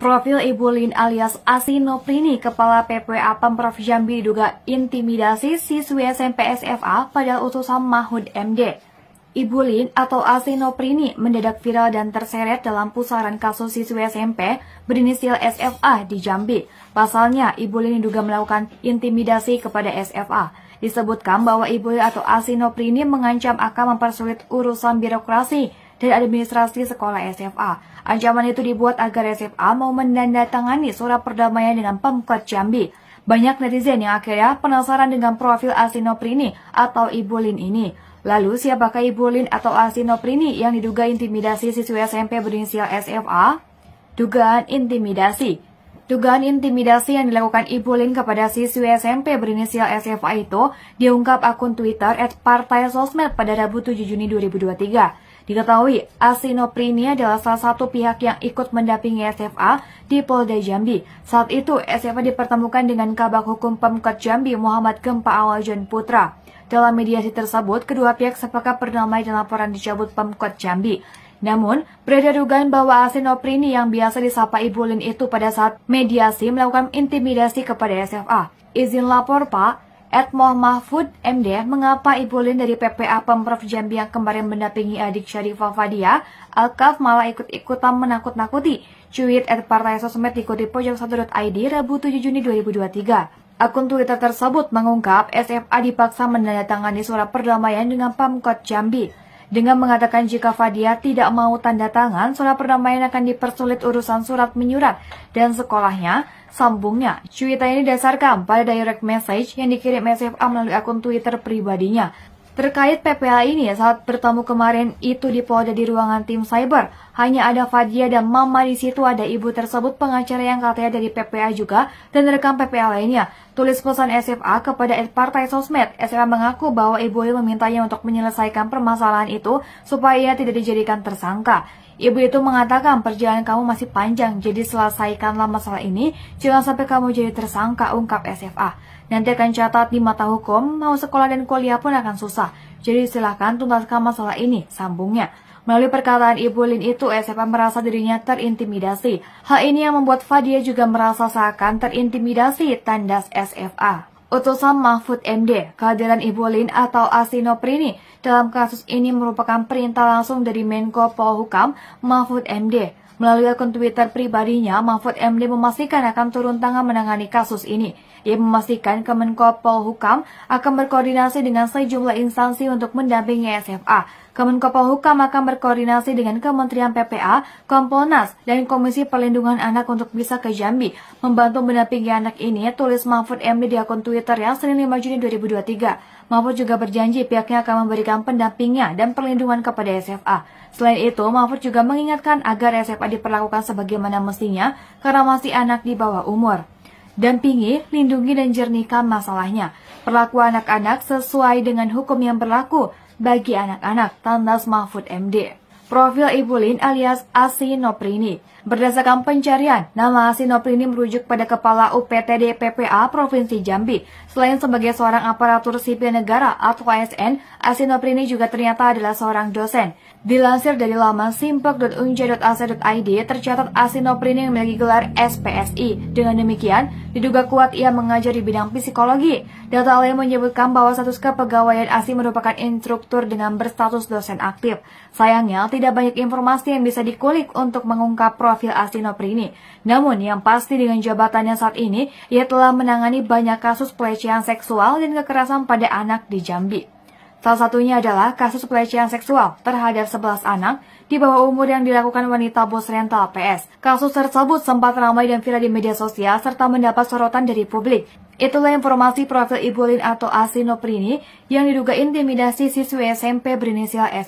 Profil Ibu Lin alias Asinoprini, Kepala PPA Pemprov Jambi diduga intimidasi siswi SMP SFA pada utusan Mahud MD. Ibu Lin atau Asinoprini mendadak viral dan terseret dalam pusaran kasus siswi SMP berinisial SFA di Jambi. Pasalnya, Ibu Lin diduga melakukan intimidasi kepada SFA. Disebutkan bahwa Ibu Lin atau Asinoprini mengancam akan mempersulit urusan birokrasi dan administrasi sekolah SFA. Ancaman itu dibuat agar SFA mau menandatangani surat perdamaian dengan Pemkot Jambi. Banyak netizen yang akhirnya penasaran dengan profil Asinoprini atau Ibu Lin ini. Lalu siapakah Ibu Lin atau Asinoprini yang diduga intimidasi siswa SMP berinisial SFA? Dugaan intimidasi. Dugaan intimidasi yang dilakukan Ibu Lin kepada siswa SMP berinisial SFA itu diungkap akun Twitter at pada Rabu 7 Juni 2023. Diketahui, Asinoprini adalah salah satu pihak yang ikut mendampingi SFA di Polda Jambi. Saat itu, SFA dipertemukan dengan Kabak Hukum Pemkot Jambi Muhammad Gempa Awajon Putra. Dalam mediasi tersebut, kedua pihak sepakat perdamaian dan laporan dicabut Pemkot Jambi. Namun, beredar dugaan bahwa Asinoprini yang biasa disapa Ibu Lin itu pada saat mediasi melakukan intimidasi kepada SFA. Izin lapor, Pak. Edmoh Mahfud, MD, mengapa Ibu Lin dari PPA Pemprov Jambi yang kemarin mendampingi adik Syarifah Fadia, Alkaf malah ikut-ikutan menakut-nakuti? Cuit at Partai Sosmed dikutip pojok1.id Rabu 7 Juni 2023. Akun Twitter tersebut mengungkap SFA dipaksa menandatangani surat perdamaian dengan Pamkot Jambi dengan mengatakan jika Fadia tidak mau tanda tangan, surat perdamaian akan dipersulit urusan surat menyurat dan sekolahnya. Sambungnya, cuitan ini dasarkan pada direct message yang dikirim SFA melalui akun Twitter pribadinya. Terkait PPA ini, ya, saat bertemu kemarin itu di Polda di ruangan tim cyber, hanya ada Fadia dan Mama di situ ada ibu tersebut pengacara yang katanya dari PPA juga dan rekam PPA lainnya. Tulis pesan SFA kepada partai sosmed, SFA mengaku bahwa ibu ini memintanya untuk menyelesaikan permasalahan itu supaya ia tidak dijadikan tersangka. Ibu itu mengatakan perjalanan kamu masih panjang, jadi selesaikanlah masalah ini, jangan sampai kamu jadi tersangka ungkap SFA. Nanti akan catat di mata hukum, mau sekolah dan kuliah pun akan susah. Jadi silahkan tuntaskan masalah ini, sambungnya. Melalui perkataan Ibu Lin itu, SFA merasa dirinya terintimidasi. Hal ini yang membuat Fadia juga merasa seakan terintimidasi, tandas SFA. Utusan Mahfud MD, kehadiran Ibu Lin atau Asinoprini dalam kasus ini merupakan perintah langsung dari Menko Polhukam Mahfud MD Melalui akun Twitter pribadinya, Mahfud MD memastikan akan turun tangan menangani kasus ini. Ia memastikan Kemenko Polhukam akan berkoordinasi dengan sejumlah instansi untuk mendampingi SFA. Kemenko Polhukam akan berkoordinasi dengan Kementerian PPA, Kompolnas, dan Komisi Perlindungan Anak untuk bisa ke Jambi membantu mendampingi anak ini, tulis Mahfud MD di akun Twitter yang Senin 5 Juni 2023. Mahfud juga berjanji pihaknya akan memberikan pendampingnya dan perlindungan kepada SFA. Selain itu, Mahfud juga mengingatkan agar SFA diperlakukan sebagaimana mestinya karena masih anak di bawah umur. Dampingi, lindungi dan jernihkan masalahnya. Perlaku anak-anak sesuai dengan hukum yang berlaku bagi anak-anak, tandas Mahfud MD. Profil Ibu Lin alias Asinoprini. Berdasarkan pencarian, nama Sinopri ini merujuk pada Kepala UPTD PPA Provinsi Jambi. Selain sebagai seorang aparatur sipil negara atau ASN, Asinopri ini juga ternyata adalah seorang dosen. Dilansir dari laman simplok.unj.ac.id, tercatat Asinopri ini memiliki gelar SPSI. Dengan demikian, diduga kuat ia mengajar di bidang psikologi. Data lain menyebutkan bahwa status kepegawaian ASI merupakan instruktur dengan berstatus dosen aktif. Sayangnya, tidak banyak informasi yang bisa dikulik untuk mengungkap profil Safil Astina ini. Namun yang pasti dengan jabatannya saat ini, ia telah menangani banyak kasus pelecehan seksual dan kekerasan pada anak di Jambi. Salah satunya adalah kasus pelecehan seksual terhadap 11 anak di bawah umur yang dilakukan wanita bos rental PS. Kasus tersebut sempat ramai dan viral di media sosial serta mendapat sorotan dari publik. Itulah informasi profil Ibu Lin atau Asino Prini yang diduga intimidasi siswi SMP berinisial S.